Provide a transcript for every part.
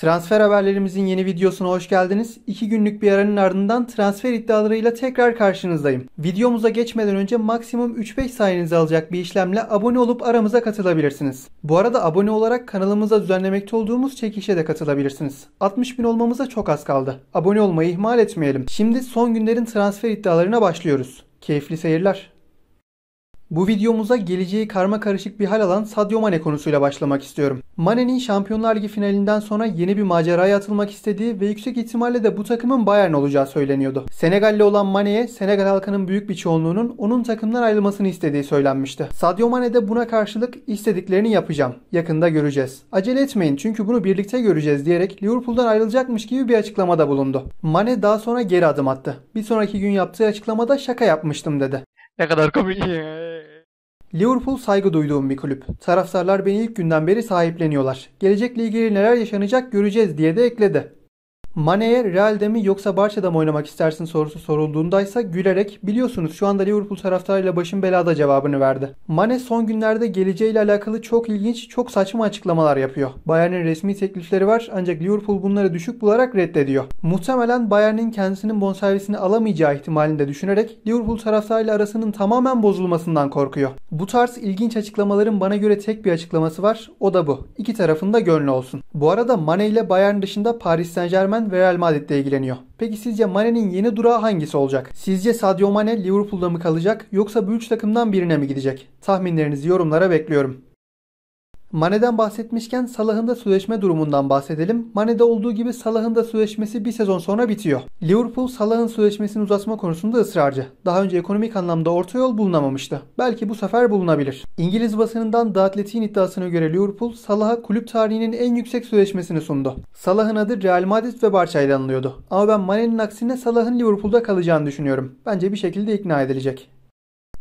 Transfer haberlerimizin yeni videosuna hoş geldiniz. 2 günlük bir aranın ardından transfer iddialarıyla tekrar karşınızdayım. Videomuza geçmeden önce maksimum 3-5 sayenizi alacak bir işlemle abone olup aramıza katılabilirsiniz. Bu arada abone olarak kanalımıza düzenlemekte olduğumuz çekişe de katılabilirsiniz. 60 bin olmamıza çok az kaldı. Abone olmayı ihmal etmeyelim. Şimdi son günlerin transfer iddialarına başlıyoruz. Keyifli seyirler. Bu videomuza geleceği karma karışık bir hal alan Sadio Mane konusuyla başlamak istiyorum. Mane'nin Şampiyonlar Ligi finalinden sonra yeni bir maceraya atılmak istediği ve yüksek ihtimalle de bu takımın Bayern olacağı söyleniyordu. Senegalli olan Mane'ye Senegal halkının büyük bir çoğunluğunun onun takımdan ayrılmasını istediği söylenmişti. Sadio Mane de buna karşılık istediklerini yapacağım. Yakında göreceğiz. Acele etmeyin çünkü bunu birlikte göreceğiz diyerek Liverpool'dan ayrılacakmış gibi bir açıklamada bulundu. Mane daha sonra geri adım attı. Bir sonraki gün yaptığı açıklamada şaka yapmıştım dedi. Ne kadar komik. Liverpool saygı duyduğum bir kulüp. Taraftarlar beni ilk günden beri sahipleniyorlar. Gelecekle ilgili neler yaşanacak göreceğiz diye de ekledi. Mane'ye Real'de mi yoksa Barça'da mı oynamak istersin sorusu sorulduğundaysa gülerek biliyorsunuz şu anda Liverpool taraftarıyla başım belada cevabını verdi. Mane son günlerde geleceğiyle alakalı çok ilginç, çok saçma açıklamalar yapıyor. Bayern'in resmi teklifleri var ancak Liverpool bunları düşük bularak reddediyor. Muhtemelen Bayern'in kendisinin bonservisini alamayacağı ihtimalini de düşünerek Liverpool taraftarıyla arasının tamamen bozulmasından korkuyor. Bu tarz ilginç açıklamaların bana göre tek bir açıklaması var o da bu. İki tarafında gönlü olsun. Bu arada Mane ile Bayern dışında Paris Saint Germain Milan ve Real Madrid'le ilgileniyor. Peki sizce Mane'nin yeni durağı hangisi olacak? Sizce Sadio Mane Liverpool'da mı kalacak yoksa bu üç takımdan birine mi gidecek? Tahminlerinizi yorumlara bekliyorum. Mane'den bahsetmişken Salah'ın da sözleşme durumundan bahsedelim. Mane'de olduğu gibi Salah'ın da sözleşmesi bir sezon sonra bitiyor. Liverpool Salah'ın sözleşmesini uzatma konusunda ısrarcı. Daha önce ekonomik anlamda orta yol bulunamamıştı. Belki bu sefer bulunabilir. İngiliz basınından The Athletic'in iddiasına göre Liverpool Salah'a kulüp tarihinin en yüksek sözleşmesini sundu. Salah'ın adı Real Madrid ve Barça'yla anılıyordu. Ama ben Mane'nin aksine Salah'ın Liverpool'da kalacağını düşünüyorum. Bence bir şekilde ikna edilecek.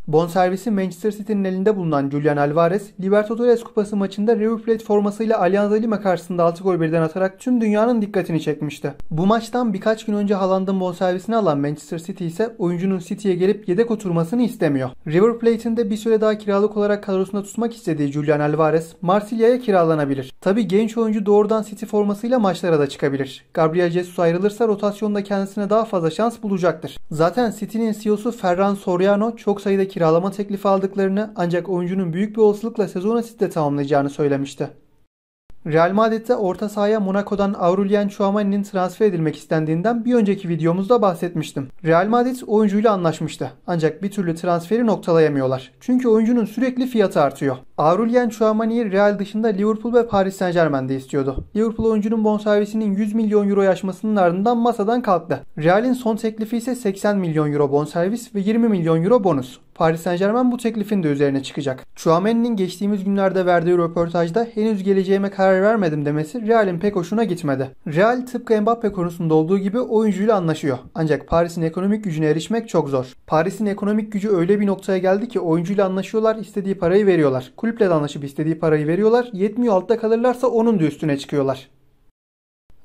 Bonservisi Manchester City'nin elinde bulunan Julian Alvarez, Libertadores Kupası maçında River Plate formasıyla Alianza Lima karşısında 6 gol birden atarak tüm dünyanın dikkatini çekmişti. Bu maçtan birkaç gün önce Haaland'ın bonservisini alan Manchester City ise oyuncunun City'ye gelip yedek oturmasını istemiyor. River Plate'in de bir süre daha kiralık olarak kadrosunda tutmak istediği Julian Alvarez, Marsilya'ya kiralanabilir. Tabi genç oyuncu doğrudan City formasıyla maçlara da çıkabilir. Gabriel Jesus ayrılırsa rotasyonda kendisine daha fazla şans bulacaktır. Zaten City'nin CEO'su Ferran Soriano çok sayıda kiralama teklifi aldıklarını ancak oyuncunun büyük bir olasılıkla sezon asitle tamamlayacağını söylemişti. Real Madrid'de orta sahaya Monaco'dan Aurelien Chouamani'nin transfer edilmek istendiğinden bir önceki videomuzda bahsetmiştim. Real Madrid oyuncuyla anlaşmıştı. Ancak bir türlü transferi noktalayamıyorlar. Çünkü oyuncunun sürekli fiyatı artıyor. Aurelien Chouamani'yi Real dışında Liverpool ve Paris Saint Germain'de istiyordu. Liverpool oyuncunun bonservisinin 100 milyon euro aşmasının ardından masadan kalktı. Real'in son teklifi ise 80 milyon euro bonservis ve 20 milyon euro bonus. Paris Saint Germain bu teklifin de üzerine çıkacak. Chouameni'nin geçtiğimiz günlerde verdiği röportajda henüz geleceğime karar vermedim demesi Real'in pek hoşuna gitmedi. Real tıpkı Mbappe konusunda olduğu gibi oyuncuyla anlaşıyor. Ancak Paris'in ekonomik gücüne erişmek çok zor. Paris'in ekonomik gücü öyle bir noktaya geldi ki oyuncuyla anlaşıyorlar istediği parayı veriyorlar. Kulüple de anlaşıp istediği parayı veriyorlar. Yetmiyor altta kalırlarsa onun da üstüne çıkıyorlar.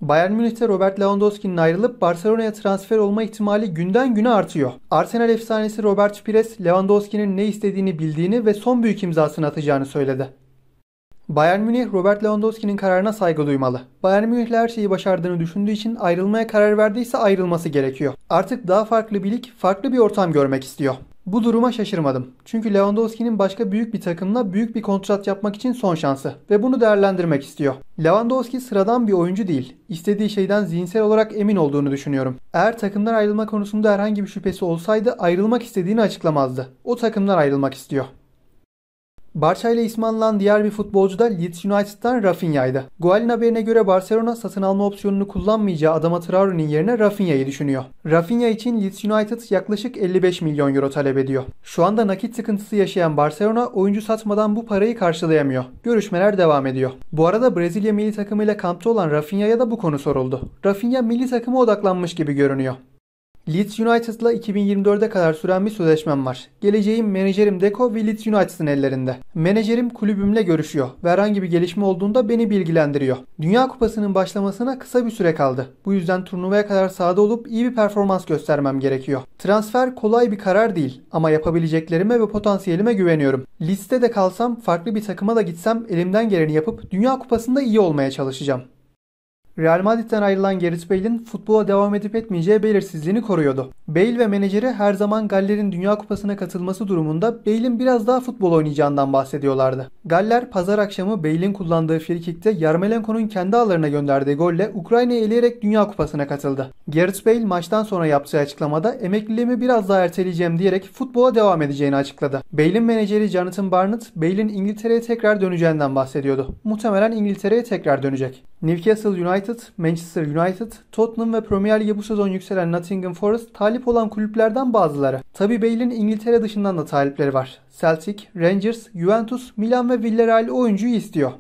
Bayern Münih'te Robert Lewandowski'nin ayrılıp Barcelona'ya transfer olma ihtimali günden güne artıyor. Arsenal efsanesi Robert Pires, Lewandowski'nin ne istediğini bildiğini ve son büyük imzasını atacağını söyledi. Bayern Münih, Robert Lewandowski'nin kararına saygı duymalı. Bayern Münih her şeyi başardığını düşündüğü için ayrılmaya karar verdiyse ayrılması gerekiyor. Artık daha farklı bir lig, farklı bir ortam görmek istiyor. Bu duruma şaşırmadım. Çünkü Lewandowski'nin başka büyük bir takımla büyük bir kontrat yapmak için son şansı ve bunu değerlendirmek istiyor. Lewandowski sıradan bir oyuncu değil. İstediği şeyden zihinsel olarak emin olduğunu düşünüyorum. Eğer takımdan ayrılma konusunda herhangi bir şüphesi olsaydı ayrılmak istediğini açıklamazdı. O takımdan ayrılmak istiyor. Barça ile ismanlanan diğer bir futbolcu da Leeds United'dan Rafinha'ydı. Gual'in haberine göre Barcelona satın alma opsiyonunu kullanmayacağı Adama Traore'nin yerine Rafinha'yı düşünüyor. Rafinha için Leeds United yaklaşık 55 milyon euro talep ediyor. Şu anda nakit sıkıntısı yaşayan Barcelona oyuncu satmadan bu parayı karşılayamıyor. Görüşmeler devam ediyor. Bu arada Brezilya milli takımıyla kampta olan Rafinha'ya da bu konu soruldu. Rafinha milli takıma odaklanmış gibi görünüyor. Leeds United'la 2024'e kadar süren bir sözleşmem var. Geleceğim menajerim Deco ve Leeds United'ın ellerinde. Menajerim kulübümle görüşüyor ve herhangi bir gelişme olduğunda beni bilgilendiriyor. Dünya Kupası'nın başlamasına kısa bir süre kaldı. Bu yüzden turnuvaya kadar sahada olup iyi bir performans göstermem gerekiyor. Transfer kolay bir karar değil ama yapabileceklerime ve potansiyelime güveniyorum. Liste de kalsam farklı bir takıma da gitsem elimden geleni yapıp Dünya Kupası'nda iyi olmaya çalışacağım. Real Madrid'den ayrılan Gareth Bale'in futbola devam edip etmeyeceği belirsizliğini koruyordu. Bale ve menajeri her zaman Galler'in Dünya Kupası'na katılması durumunda Bale'in biraz daha futbol oynayacağından bahsediyorlardı. Galler pazar akşamı Bale'in kullandığı frikikte Yarmolenko'nun kendi ağlarına gönderdiği golle Ukrayna'yı eleyerek Dünya Kupası'na katıldı. Gareth Bale maçtan sonra yaptığı açıklamada emekliliğimi biraz daha erteleyeceğim diyerek futbola devam edeceğini açıkladı. Bale'in menajeri Jonathan Barnett, Bale'in İngiltere'ye tekrar döneceğinden bahsediyordu. Muhtemelen İngiltere'ye tekrar dönecek. Newcastle United United, Manchester United, Tottenham ve Premier Lig'e bu sezon yükselen Nottingham Forest talip olan kulüplerden bazıları. Tabi Bale'in İngiltere dışından da talipleri var. Celtic, Rangers, Juventus, Milan ve Villarreal oyuncuyu istiyor.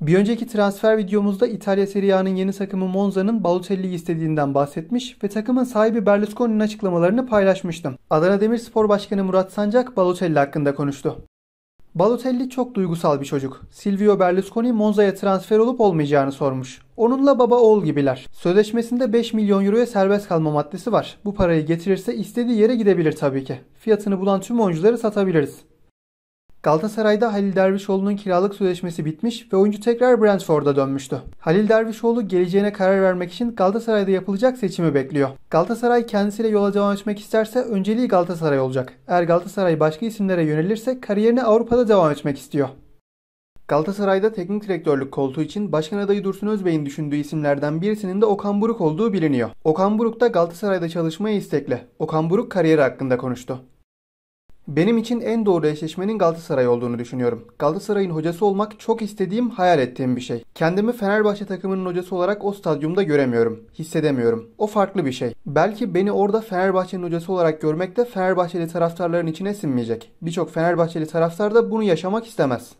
Bir önceki transfer videomuzda İtalya Serie A'nın yeni takımı Monza'nın Balotelli'yi istediğinden bahsetmiş ve takımın sahibi Berlusconi'nin açıklamalarını paylaşmıştım. Adana Demirspor Başkanı Murat Sancak Balotelli hakkında konuştu. Balotelli çok duygusal bir çocuk. Silvio Berlusconi Monza'ya transfer olup olmayacağını sormuş. Onunla baba oğul gibiler. Sözleşmesinde 5 milyon euroya serbest kalma maddesi var. Bu parayı getirirse istediği yere gidebilir tabii ki. Fiyatını bulan tüm oyuncuları satabiliriz. Galatasaray'da Halil Dervişoğlu'nun kiralık sözleşmesi bitmiş ve oyuncu tekrar Brentford'a dönmüştü. Halil Dervişoğlu geleceğine karar vermek için Galatasaray'da yapılacak seçimi bekliyor. Galatasaray kendisiyle yola devam etmek isterse önceliği Galatasaray olacak. Eğer Galatasaray başka isimlere yönelirse kariyerini Avrupa'da devam etmek istiyor. Galatasaray'da teknik direktörlük koltuğu için başkan adayı Dursun Özbey'in düşündüğü isimlerden birisinin de Okan Buruk olduğu biliniyor. Okan Buruk da Galatasaray'da çalışmaya istekli. Okan Buruk kariyeri hakkında konuştu. Benim için en doğru eşleşmenin Galatasaray olduğunu düşünüyorum. Galatasaray'ın hocası olmak çok istediğim, hayal ettiğim bir şey. Kendimi Fenerbahçe takımının hocası olarak o stadyumda göremiyorum, hissedemiyorum. O farklı bir şey. Belki beni orada Fenerbahçe'nin hocası olarak görmek de Fenerbahçeli taraftarların içine sinmeyecek. Birçok Fenerbahçeli taraftar da bunu yaşamak istemez.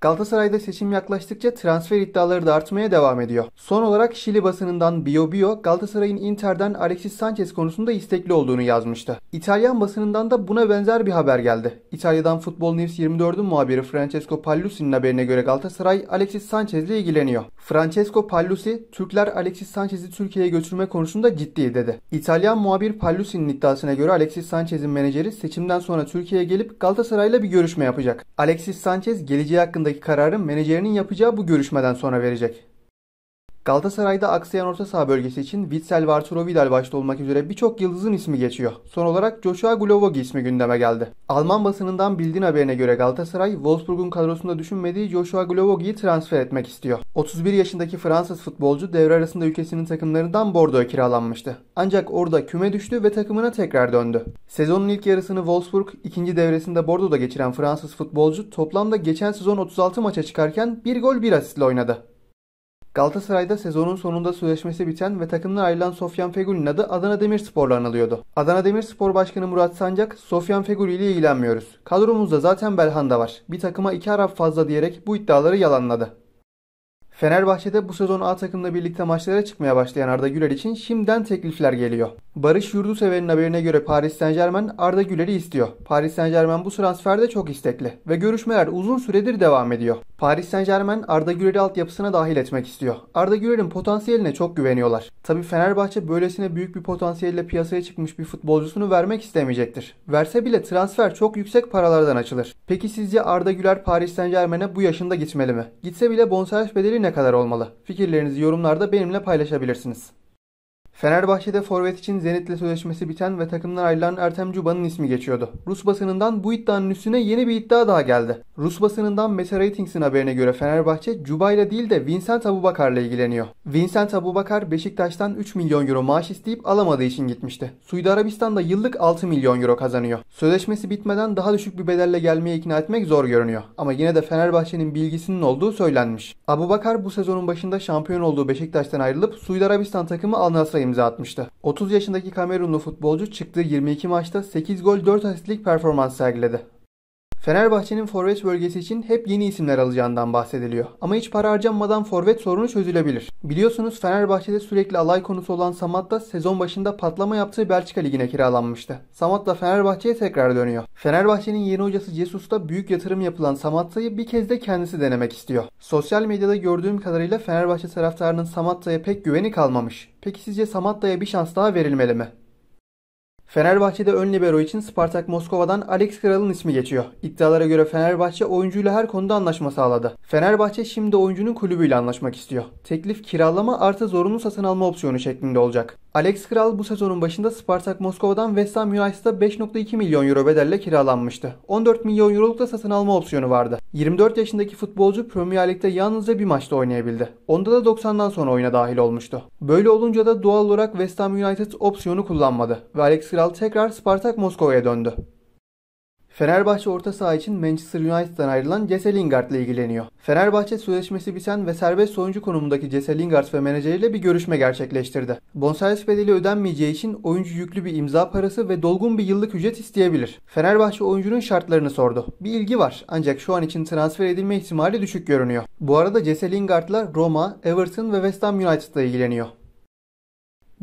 Galatasaray'da seçim yaklaştıkça transfer iddiaları da artmaya devam ediyor. Son olarak Şili basınından Bio Bio, Galatasaray'ın Inter'den Alexis Sanchez konusunda istekli olduğunu yazmıştı. İtalyan basınından da buna benzer bir haber geldi. İtalya'dan Futbol News 24'ün muhabiri Francesco Pallusi'nin haberine göre Galatasaray Alexis Sanchez ile ilgileniyor. Francesco Pallusi, Türkler Alexis Sanchez'i Türkiye'ye götürme konusunda ciddi dedi. İtalyan muhabir Pallusi'nin iddiasına göre Alexis Sanchez'in menajeri seçimden sonra Türkiye'ye gelip Galatasaray'la bir görüşme yapacak. Alexis Sanchez geleceği hakkında konudaki kararı menajerinin yapacağı bu görüşmeden sonra verecek. Galatasaray'da aksayan orta saha bölgesi için Witsel Arturo Vidal başta olmak üzere birçok yıldızın ismi geçiyor. Son olarak Joshua Glovogi ismi gündeme geldi. Alman basınından bildiğin haberine göre Galatasaray, Wolfsburg'un kadrosunda düşünmediği Joshua Glovogi'yi transfer etmek istiyor. 31 yaşındaki Fransız futbolcu devre arasında ülkesinin takımlarından Bordeaux'a kiralanmıştı. Ancak orada küme düştü ve takımına tekrar döndü. Sezonun ilk yarısını Wolfsburg, ikinci devresinde Bordeaux'da geçiren Fransız futbolcu toplamda geçen sezon 36 maça çıkarken bir gol bir asistle oynadı. Galatasaray'da sezonun sonunda sözleşmesi biten ve takımdan ayrılan Sofyan Fegül'ün adı Adana Demirspor'la anılıyordu. Adana Demirspor Başkanı Murat Sancak, Sofyan Fegül ile ilgilenmiyoruz. Kadromuzda zaten Belhanda var. Bir takıma iki Arap fazla diyerek bu iddiaları yalanladı. Fenerbahçe'de bu sezon A takımla birlikte maçlara çıkmaya başlayan Arda Güler için şimdiden teklifler geliyor. Barış Yurdusever'in haberine göre Paris Saint Germain Arda Güler'i istiyor. Paris Saint Germain bu transferde çok istekli ve görüşmeler uzun süredir devam ediyor. Paris Saint Germain Arda Güler'i altyapısına dahil etmek istiyor. Arda Güler'in potansiyeline çok güveniyorlar. Tabi Fenerbahçe böylesine büyük bir potansiyelle piyasaya çıkmış bir futbolcusunu vermek istemeyecektir. Verse bile transfer çok yüksek paralardan açılır. Peki sizce Arda Güler Paris Saint Germain'e bu yaşında gitmeli mi? Gitse bile bonservis bedeli ne kadar olmalı? Fikirlerinizi yorumlarda benimle paylaşabilirsiniz. Fenerbahçe'de forvet için Zenit'le sözleşmesi biten ve takımdan ayrılan Ertem Cuba'nın ismi geçiyordu. Rus basınından bu iddianın üstüne yeni bir iddia daha geldi. Rus basınından Mesa Ratings'in haberine göre Fenerbahçe Cuba ile değil de Vincent Abubakar'la ilgileniyor. Vincent Abubakar Beşiktaş'tan 3 milyon euro maaş isteyip alamadığı için gitmişti. Suudi Arabistan'da yıllık 6 milyon euro kazanıyor. Sözleşmesi bitmeden daha düşük bir bedelle gelmeye ikna etmek zor görünüyor. Ama yine de Fenerbahçe'nin bilgisinin olduğu söylenmiş. Abubakar bu sezonun başında şampiyon olduğu Beşiktaş'tan ayrılıp Suudi Arabistan takımı Al Nasr'a imza atmıştı. 30 yaşındaki Kamerunlu futbolcu çıktığı 22 maçta 8 gol 4 asistlik performans sergiledi. Fenerbahçe'nin forvet bölgesi için hep yeni isimler alacağından bahsediliyor. Ama hiç para harcanmadan forvet sorunu çözülebilir. Biliyorsunuz Fenerbahçe'de sürekli alay konusu olan Samat da sezon başında patlama yaptığı Belçika Ligi'ne kiralanmıştı. Samat da Fenerbahçe'ye tekrar dönüyor. Fenerbahçe'nin yeni hocası Jesus'ta büyük yatırım yapılan Samatta'yı bir kez de kendisi denemek istiyor. Sosyal medyada gördüğüm kadarıyla Fenerbahçe taraftarının Samatta'ya pek güveni kalmamış. Peki sizce Samatta'ya bir şans daha verilmeli mi? Fenerbahçe'de ön libero için Spartak Moskova'dan Alex Kral'ın ismi geçiyor. İddialara göre Fenerbahçe oyuncuyla her konuda anlaşma sağladı. Fenerbahçe şimdi oyuncunun kulübüyle anlaşmak istiyor. Teklif kiralama artı zorunlu satın alma opsiyonu şeklinde olacak. Alex Kral bu sezonun başında Spartak Moskova'dan West Ham United'a 5.2 milyon euro bedelle kiralanmıştı. 14 milyon euroluk da satın alma opsiyonu vardı. 24 yaşındaki futbolcu Premier Lig'de yalnızca bir maçta oynayabildi. Onda da 90'dan sonra oyuna dahil olmuştu. Böyle olunca da doğal olarak West Ham United opsiyonu kullanmadı ve Alex Kral tekrar Spartak Moskova'ya döndü. Fenerbahçe orta saha için Manchester United'dan ayrılan Jesse Lingard ile ilgileniyor. Fenerbahçe sözleşmesi biten ve serbest oyuncu konumundaki Jesse Lingard ve menajeriyle bir görüşme gerçekleştirdi. Bonservis bedeli ödenmeyeceği için oyuncu yüklü bir imza parası ve dolgun bir yıllık ücret isteyebilir. Fenerbahçe oyuncunun şartlarını sordu. Bir ilgi var ancak şu an için transfer edilme ihtimali düşük görünüyor. Bu arada Jesse Lingard'la Roma, Everton ve West Ham United'la ilgileniyor.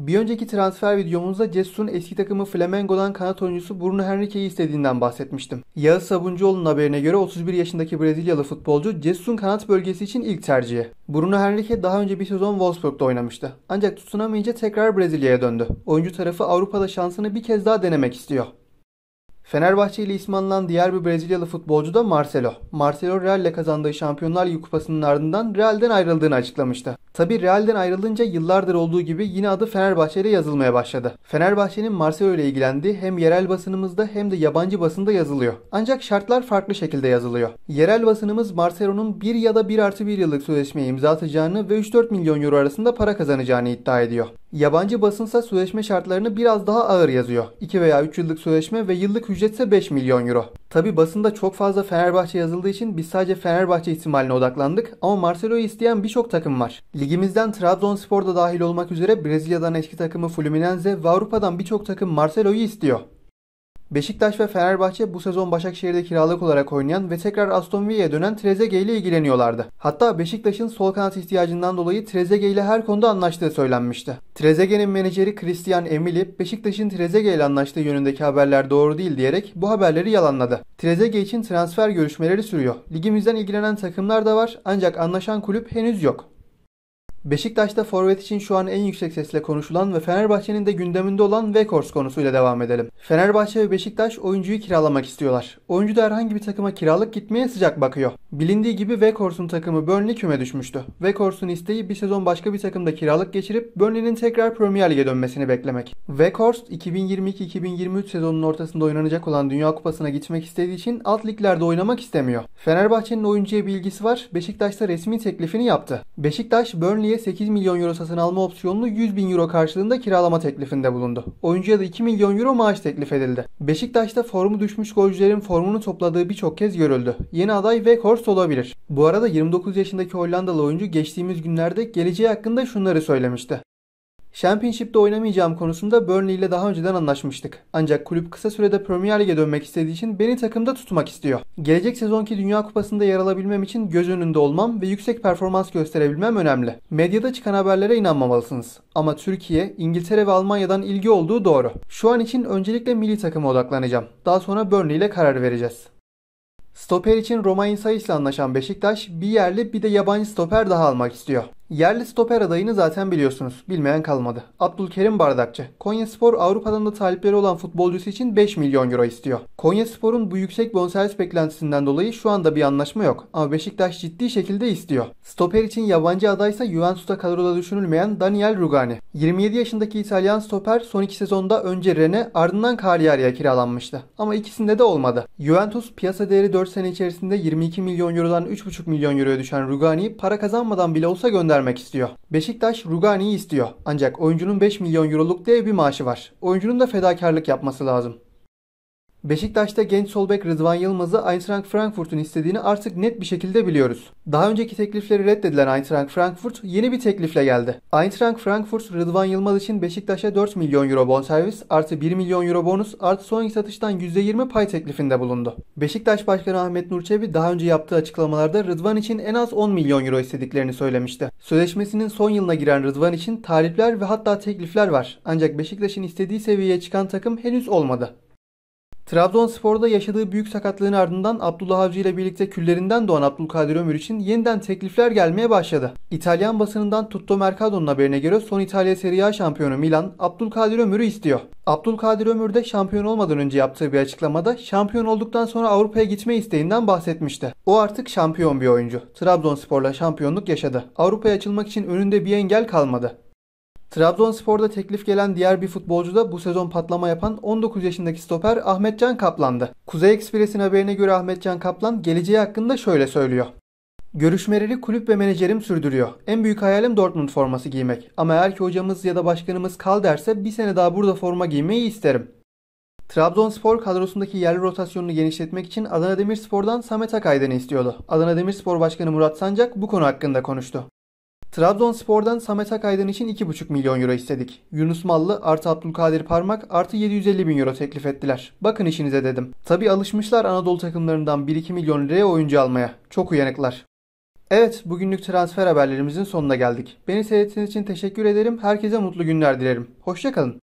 Bir önceki transfer videomuzda Cessur'un eski takımı Flamengo'dan kanat oyuncusu Bruno Henrique'yi istediğinden bahsetmiştim. Yağız Sabuncuoğlu'nun haberine göre 31 yaşındaki Brezilyalı futbolcu Cessur'un kanat bölgesi için ilk tercihi. Bruno Henrique daha önce bir sezon Wolfsburg'da oynamıştı. Ancak tutunamayınca tekrar Brezilya'ya döndü. Oyuncu tarafı Avrupa'da şansını bir kez daha denemek istiyor. Fenerbahçe ile ismanlanan diğer bir Brezilyalı futbolcu da Marcelo. Marcelo Real ile kazandığı Şampiyonlar Ligi kupasının ardından Real'den ayrıldığını açıklamıştı. Tabi Real'den ayrılınca yıllardır olduğu gibi yine adı Fenerbahçe ile yazılmaya başladı. Fenerbahçe'nin Marcelo ile ilgilendiği hem yerel basınımızda hem de yabancı basında yazılıyor. Ancak şartlar farklı şekilde yazılıyor. Yerel basınımız Marcelo'nun 1 ya da 1 artı 1 yıllık sözleşmeye imza atacağını ve 3-4 milyon euro arasında para kazanacağını iddia ediyor. Yabancı basınsa sözleşme şartlarını biraz daha ağır yazıyor. 2 veya 3 yıllık sözleşme ve yıllık ücretse 5 milyon euro. Tabi basında çok fazla Fenerbahçe yazıldığı için biz sadece Fenerbahçe ihtimaline odaklandık ama Marcelo'yu isteyen birçok takım var. Ligimizden Trabzonspor da dahil olmak üzere Brezilya'dan eski takımı Fluminense ve Avrupa'dan birçok takım Marcelo'yu istiyor. Beşiktaş ve Fenerbahçe bu sezon Başakşehir'de kiralık olarak oynayan ve tekrar Aston Villa'ya dönen Trezeguet ile ilgileniyorlardı. Hatta Beşiktaş'ın sol kanat ihtiyacından dolayı Trezeguet ile her konuda anlaştığı söylenmişti. Trezeguet'in menajeri Christian Emili, Beşiktaş'ın Trezeguet ile anlaştığı yönündeki haberler doğru değil diyerek bu haberleri yalanladı. Trezeguet için transfer görüşmeleri sürüyor. Ligimizden ilgilenen takımlar da var ancak anlaşan kulüp henüz yok. Beşiktaş'ta forvet için şu an en yüksek sesle konuşulan ve Fenerbahçe'nin de gündeminde olan Vekors konusuyla devam edelim. Fenerbahçe ve Beşiktaş oyuncuyu kiralamak istiyorlar. Oyuncu da herhangi bir takıma kiralık gitmeye sıcak bakıyor. Bilindiği gibi Vekors'un takımı Burnley küme düşmüştü. Vekors'un isteği bir sezon başka bir takımda kiralık geçirip Burnley'nin tekrar Premier Lig'e dönmesini beklemek. Vekors 2022-2023 sezonunun ortasında oynanacak olan Dünya Kupası'na gitmek istediği için alt liglerde oynamak istemiyor. Fenerbahçe'nin oyuncuya bilgisi var. Beşiktaş'ta resmi teklifini yaptı. Beşiktaş Burnley Cagney'e 8 milyon euro satın alma opsiyonlu 100 bin euro karşılığında kiralama teklifinde bulundu. Oyuncuya da 2 milyon euro maaş teklif edildi. Beşiktaş'ta formu düşmüş golcülerin formunu topladığı birçok kez görüldü. Yeni aday Weghorst olabilir. Bu arada 29 yaşındaki Hollandalı oyuncu geçtiğimiz günlerde geleceği hakkında şunları söylemişti. Championship'te oynamayacağım konusunda Burnley ile daha önceden anlaşmıştık. Ancak kulüp kısa sürede Premier Lig'e dönmek istediği için beni takımda tutmak istiyor. Gelecek sezonki Dünya Kupası'nda yer alabilmem için göz önünde olmam ve yüksek performans gösterebilmem önemli. Medyada çıkan haberlere inanmamalısınız. Ama Türkiye, İngiltere ve Almanya'dan ilgi olduğu doğru. Şu an için öncelikle milli takıma odaklanacağım. Daha sonra Burnley ile karar vereceğiz. Stoper için Roma Insais ile anlaşan Beşiktaş bir yerli bir de yabancı stoper daha almak istiyor. Yerli stoper adayını zaten biliyorsunuz. Bilmeyen kalmadı. Abdülkerim Bardakçı. Konyaspor Avrupa'dan da talipleri olan futbolcusu için 5 milyon euro istiyor. Konyaspor'un bu yüksek bonservis beklentisinden dolayı şu anda bir anlaşma yok ama Beşiktaş ciddi şekilde istiyor. Stoper için yabancı adaysa Juventus'ta kadroda düşünülmeyen Daniel Rugani. 27 yaşındaki İtalyan stoper son iki sezonda önce Rene ardından Cagliari'ye kiralanmıştı. Ama ikisinde de olmadı. Juventus piyasa değeri 4 sene içerisinde 22 milyon eurodan 3,5 milyon euroya düşen Rugani, para kazanmadan bile olsa göndermişti vermek istiyor. Beşiktaş Rugani'yi istiyor. Ancak oyuncunun 5 milyon euroluk dev bir maaşı var. Oyuncunun da fedakarlık yapması lazım. Beşiktaş'ta genç solbek Rıdvan Yılmaz'ı Eintracht Frankfurt'un istediğini artık net bir şekilde biliyoruz. Daha önceki teklifleri reddedilen Eintracht Frankfurt yeni bir teklifle geldi. Eintracht Frankfurt Rıdvan Yılmaz için Beşiktaş'a 4 milyon euro bonservis artı 1 milyon euro bonus artı sonraki satıştan %20 pay teklifinde bulundu. Beşiktaş Başkanı Ahmet Nurçebi daha önce yaptığı açıklamalarda Rıdvan için en az 10 milyon euro istediklerini söylemişti. Sözleşmesinin son yılına giren Rıdvan için talipler ve hatta teklifler var. Ancak Beşiktaş'ın istediği seviyeye çıkan takım henüz olmadı. Trabzonspor'da yaşadığı büyük sakatlığın ardından Abdullah Avcı ile birlikte küllerinden doğan Abdülkadir Ömür için yeniden teklifler gelmeye başladı. İtalyan basınından Tutto Mercado'nun haberine göre son İtalya Serie A şampiyonu Milan, Abdülkadir Ömür'ü istiyor. Abdülkadir Ömür de şampiyon olmadan önce yaptığı bir açıklamada şampiyon olduktan sonra Avrupa'ya gitme isteğinden bahsetmişti. O artık şampiyon bir oyuncu. Trabzonspor'la şampiyonluk yaşadı. Avrupa'ya açılmak için önünde bir engel kalmadı. Trabzonspor'da teklif gelen diğer bir futbolcu da bu sezon patlama yapan 19 yaşındaki stoper Ahmetcan Kaplan'dı. Kuzey Ekspres'in haberine göre Ahmetcan Kaplan geleceği hakkında şöyle söylüyor. Görüşmeleri kulüp ve menajerim sürdürüyor. En büyük hayalim Dortmund forması giymek. Ama eğer ki hocamız ya da başkanımız kal derse bir sene daha burada forma giymeyi isterim. Trabzonspor kadrosundaki yerli rotasyonunu genişletmek için Adana Demirspor'dan Samet Akaydın'ı istiyordu. Adana Demirspor Başkanı Murat Sancak bu konu hakkında konuştu. Trabzonspor'dan Samet Akaydın için 2,5 milyon euro istedik. Yunus Mallı artı Abdülkadir Parmak artı 750 bin euro teklif ettiler. Bakın işinize dedim. Tabi alışmışlar Anadolu takımlarından 1-2 milyon liraya oyuncu almaya. Çok uyanıklar. Evet bugünlük transfer haberlerimizin sonuna geldik. Beni seyrettiğiniz için teşekkür ederim. Herkese mutlu günler dilerim. Hoşçakalın.